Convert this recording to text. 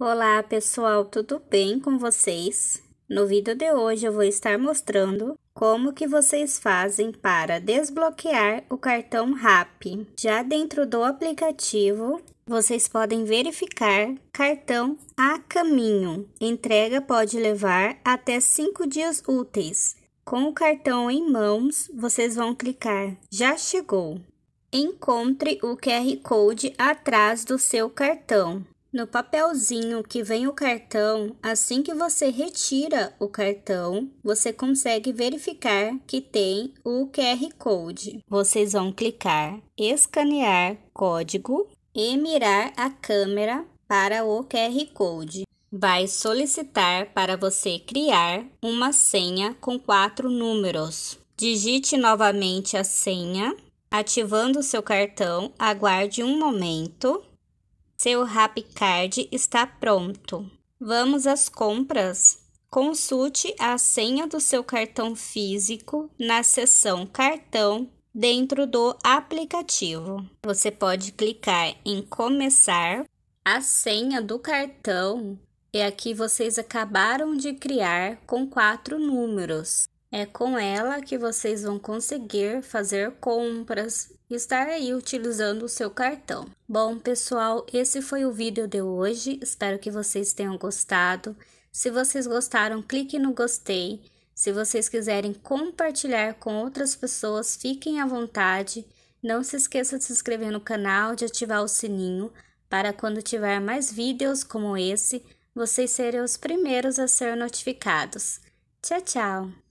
Olá pessoal, tudo bem com vocês? No vídeo de hoje eu vou estar mostrando como que vocês fazem para desbloquear o cartão RAP. Já dentro do aplicativo, vocês podem verificar cartão a caminho. Entrega pode levar até 5 dias úteis. Com o cartão em mãos, vocês vão clicar Já chegou. Encontre o QR Code atrás do seu cartão. No papelzinho que vem o cartão, assim que você retira o cartão, você consegue verificar que tem o QR Code. Vocês vão clicar, escanear código e mirar a câmera para o QR Code. Vai solicitar para você criar uma senha com quatro números. Digite novamente a senha, ativando seu cartão, aguarde um momento seu RapCard está pronto. Vamos às compras? Consulte a senha do seu cartão físico na seção Cartão dentro do aplicativo. Você pode clicar em Começar. A senha do cartão é a que vocês acabaram de criar com quatro números. É com ela que vocês vão conseguir fazer compras, e estar aí utilizando o seu cartão. Bom, pessoal, esse foi o vídeo de hoje. Espero que vocês tenham gostado. Se vocês gostaram, clique no gostei. Se vocês quiserem compartilhar com outras pessoas, fiquem à vontade. Não se esqueça de se inscrever no canal, de ativar o sininho para quando tiver mais vídeos como esse, vocês serem os primeiros a ser notificados. Tchau, tchau!